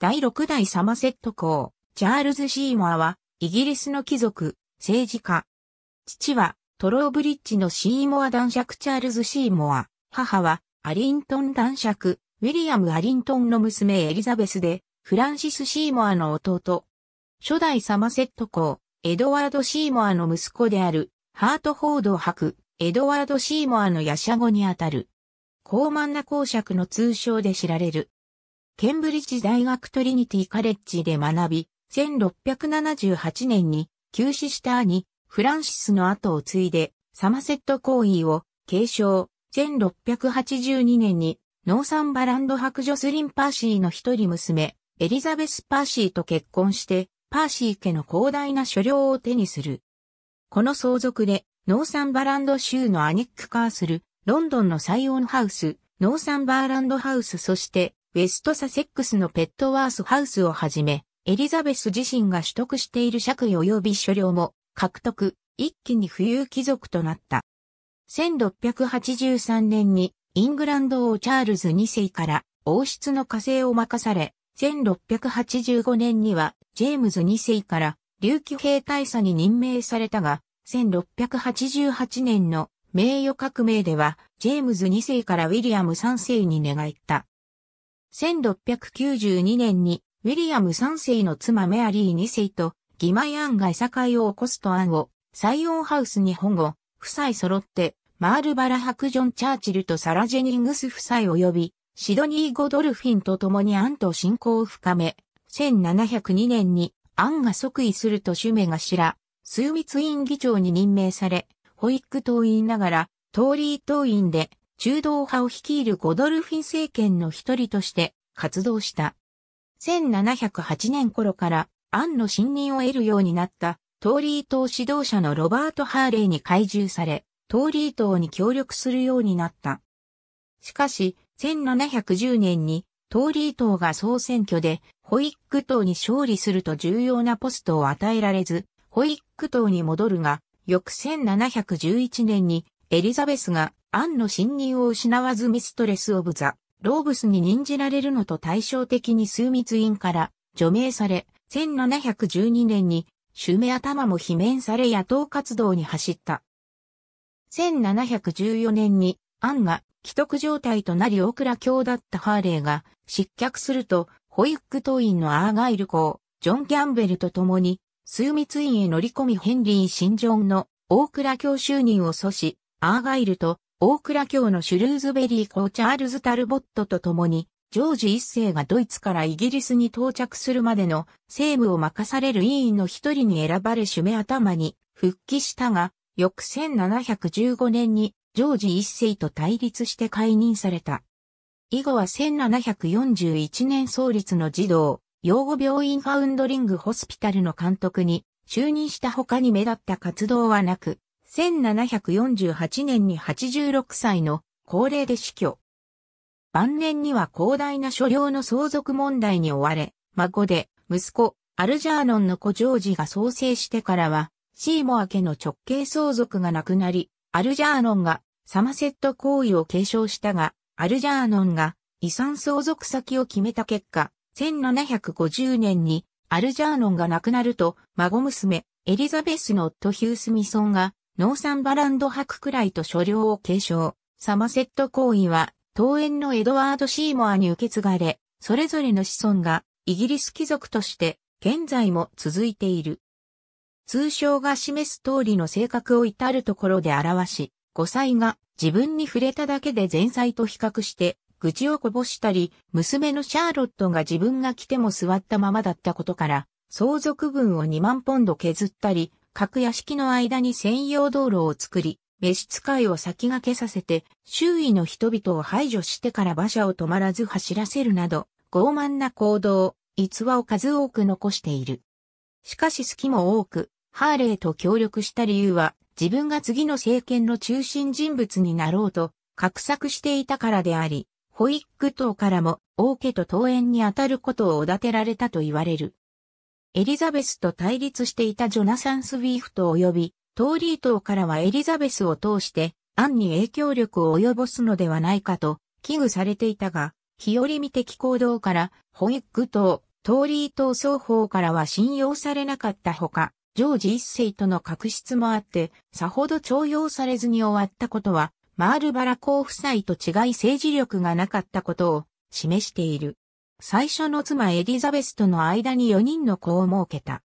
第6代サマセット公、チャールズ・シーモアは、イギリスの貴族、政治家。父は、トローブリッジのシーモア男爵チャールズ・シーモア。母は、アリントン男爵、ウィリアム・アリントンの娘エリザベスで、フランシス・シーモアの弟。初代サマセット公、エドワード・シーモアの息子である、ハートホード伯、エドワード・シーモアのヤシャゴにあたる。高慢な公爵の通称で知られる。ケンブリッジ大学トリニティカレッジで学び、1678年に休止した兄、フランシスの後を継いで、サマセット行為を継承、1682年にノーサンバランド白女スリン・パーシーの一人娘、エリザベス・パーシーと結婚して、パーシー家の広大な所領を手にする。この相続で、ノーサンバランド州のアニックカーする、ロンドンのサイオンハウス、ノーサンバーランドハウスそして、ウェストサセックスのペットワースハウスをはじめ、エリザベス自身が取得している爵位及び所領も獲得、一気に富裕貴族となった。1683年にイングランド王チャールズ2世から王室の火星を任され、1685年にはジェームズ2世から琉球兵大佐に任命されたが、1688年の名誉革命では、ジェームズ2世からウィリアム3世に願った1692年にウィリアム3世の妻メアリー2世と義妹アンがいさかいを起こすとアンをサイオンハウスに保護、夫妻揃ってマールバラク・ジョン・チャーチルとサラ・ジェニングス夫妻及びシドニー・ゴドルフィンと共にアンと親交を深め、1702年にアンが即位するとが知ら、枢密員議長に任命され、ホイック党員ながら、トーリー党員で、中道派を率いるゴドルフィン政権の一人として活動した。1708年頃からアンの信任を得るようになったトーリー党指導者のロバート・ハーレーに懐柔され、トーリー党に協力するようになった。しかし、1710年にトーリー党が総選挙でホイック党に勝利すると重要なポストを与えられず、ホイック党に戻るが、翌1711年にエリザベスがアンの信任を失わずミストレス・オブ・ザ・ローブスに任じられるのと対照的に枢密院から除名され、1712年にシュメ頭も罷免され野党活動に走った。1714年にアンが既得状態となりオクラだったハーレーが失脚すると、ホイック党員のアーガイル公、ジョン・キャンベルと共に、枢密院へ乗り込みヘンリー・シン・ジョンの大倉教就任を阻止、アーガイルと大倉卿のシュルーズベリー校チャールズ・タルボットと共に、ジョージ一世がドイツからイギリスに到着するまでの政務を任される委員の一人に選ばれシュメ頭に復帰したが、翌1715年にジョージ一世と対立して解任された。以後は1741年創立の児童、養護病院ファウンドリングホスピタルの監督に就任した他に目立った活動はなく、1748年に86歳の高齢で死去。晩年には広大な所領の相続問題に追われ、孫で息子アルジャーノンの子ジョージが創生してからは、シーモア家の直系相続がなくなり、アルジャーノンがサマセット行為を継承したが、アルジャーノンが遺産相続先を決めた結果、1750年にアルジャーノンが亡くなると、孫娘エリザベスの夫ヒュースミソンがノーサンバランド博くらいと所領を継承。サマセット行為は、桃園のエドワード・シーモアに受け継がれ、それぞれの子孫がイギリス貴族として現在も続いている。通称が示す通りの性格を至るところで表し、5歳が自分に触れただけで前妻と比較して愚痴をこぼしたり、娘のシャーロットが自分が来ても座ったままだったことから、相続分を2万ポンド削ったり、各屋敷の間に専用道路を作り、召使いを先駆けさせて、周囲の人々を排除してから馬車を止まらず走らせるなど、傲慢な行動、逸話を数多く残している。しかし隙も多く、ハーレーと協力した理由は、自分が次の政権の中心人物になろうと、画策していたからであり、ホイック党からも、王家と党園にあたることをおだてられたと言われる。エリザベスと対立していたジョナサン・スウィフト及びトーリー島からはエリザベスを通してアンに影響力を及ぼすのではないかと危惧されていたが、日和見的行動からホイッグ島、トーリー島双方からは信用されなかったほか、ジョージ一世との確執もあって、さほど徴用されずに終わったことは、マールバラ公夫妻と違い政治力がなかったことを示している。最初の妻エリザベスとの間に4人の子を設けた。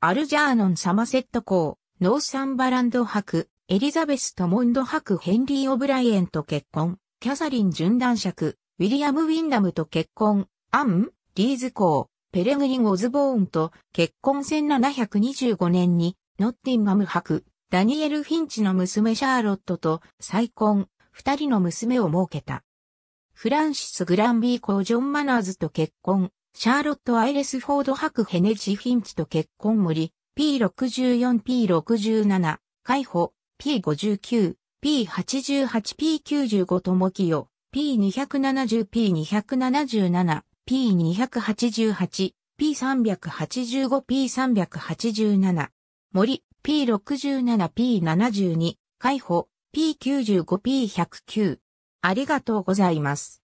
アルジャーノン・サマセット公、ノーサンバランド博、エリザベス・トモンド博ヘンリー・オブライエンと結婚、キャサリン・準男爵、ウィリアム・ウィンダムと結婚、アン、リーズ公、ペレグリン・オズボーンと結婚1725年に、ノッティンガム博、ダニエル・フィンチの娘シャーロットと再婚、二人の娘を設けた。フランシス・グランビー公ジョン・マナーズと結婚、シャーロット・アイレス・フォード・ハク・ヘネジ・フィンチと結婚無理、P64、P67、海保、P59、P88、P95 ともきよ、P270、P277、P288、P385、P387、森、P67、P72、海保、P95、P109、ありがとうございます。